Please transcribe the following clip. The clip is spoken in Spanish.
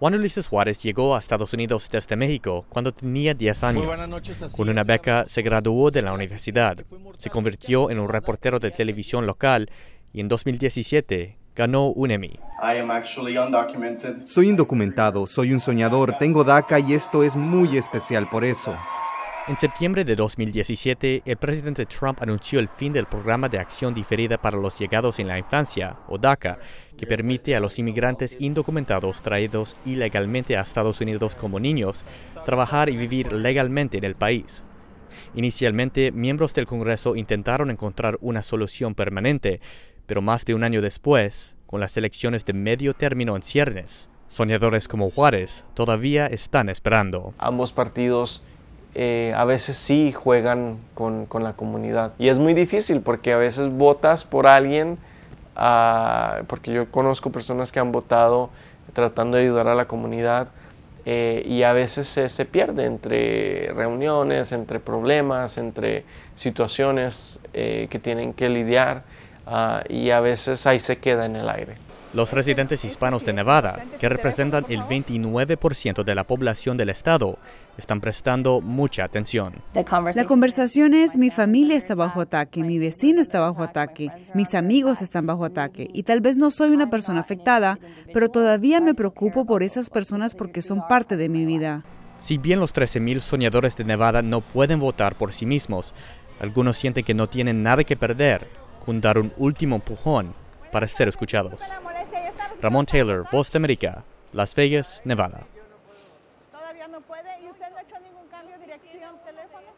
Juan Ulises Juárez llegó a Estados Unidos desde México cuando tenía 10 años. Con una beca se graduó de la universidad, se convirtió en un reportero de televisión local y en 2017 ganó un Emmy. Soy indocumentado, soy un soñador, tengo DACA y esto es muy especial por eso. En septiembre de 2017, el presidente Trump anunció el fin del programa de acción diferida para los llegados en la infancia, o DACA, que permite a los inmigrantes indocumentados traídos ilegalmente a Estados Unidos como niños trabajar y vivir legalmente en el país. Inicialmente, miembros del Congreso intentaron encontrar una solución permanente, pero más de un año después, con las elecciones de medio término en ciernes, soñadores como Juárez todavía están esperando. Ambos partidos eh, a veces sí juegan con, con, la comunidad. Y es muy difícil porque a veces votas por alguien, ah, porque yo conozco personas que han votado tratando de ayudar a la comunidad eh, y a veces se, pierde entre reuniones, entre problemas, entre situaciones eh, que tienen que lidiar ah, y a veces ahí se queda en el aire. Los residentes hispanos de Nevada, que representan el 29% de la población del estado, están prestando mucha atención. La conversación es, mi familia está bajo ataque, mi vecino está bajo ataque, mis amigos están bajo ataque, y tal vez no soy una persona afectada, pero todavía me preocupo por esas personas porque son parte de mi vida. Si bien los 13.000 soñadores de Nevada no pueden votar por sí mismos, algunos sienten que no tienen nada que perder con dar un último empujón para ser escuchados. Ramón Taylor, Voz de América, Las Vegas, Nevada. Todavía no puede y usted no ha hecho ningún cambio de dirección, teléfono.